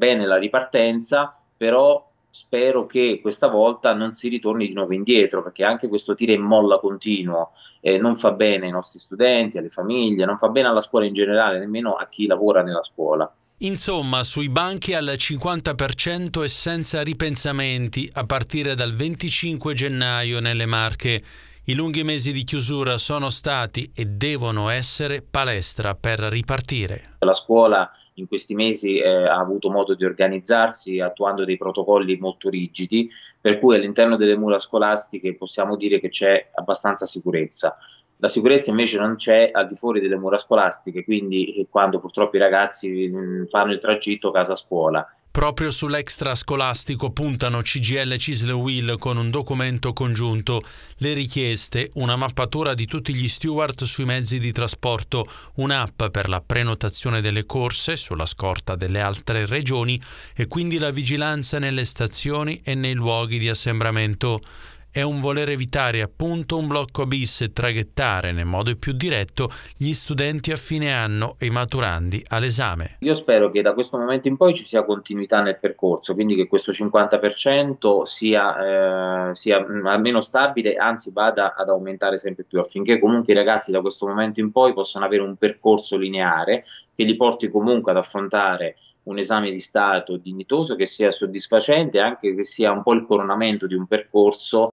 bene la ripartenza, però spero che questa volta non si ritorni di nuovo indietro, perché anche questo tira e molla continuo eh, non fa bene ai nostri studenti, alle famiglie, non fa bene alla scuola in generale, nemmeno a chi lavora nella scuola. Insomma, sui banchi al 50% e senza ripensamenti a partire dal 25 gennaio nelle Marche. I lunghi mesi di chiusura sono stati e devono essere palestra per ripartire. La scuola in questi mesi eh, ha avuto modo di organizzarsi attuando dei protocolli molto rigidi, per cui all'interno delle mura scolastiche possiamo dire che c'è abbastanza sicurezza. La sicurezza invece non c'è al di fuori delle mura scolastiche, quindi eh, quando purtroppo i ragazzi mh, mm, fanno il tragitto casa-scuola Proprio sull'extrascolastico puntano CGL Cisle Will con un documento congiunto, le richieste, una mappatura di tutti gli steward sui mezzi di trasporto, un'app per la prenotazione delle corse sulla scorta delle altre regioni e quindi la vigilanza nelle stazioni e nei luoghi di assembramento è un voler evitare appunto un blocco bis e traghettare nel modo più diretto gli studenti a fine anno e i maturandi all'esame. Io spero che da questo momento in poi ci sia continuità nel percorso, quindi che questo 50% sia, eh, sia mm, almeno stabile, anzi vada ad aumentare sempre più affinché comunque i ragazzi da questo momento in poi possano avere un percorso lineare che li porti comunque ad affrontare un esame di Stato dignitoso, che sia soddisfacente, e anche che sia un po' il coronamento di un percorso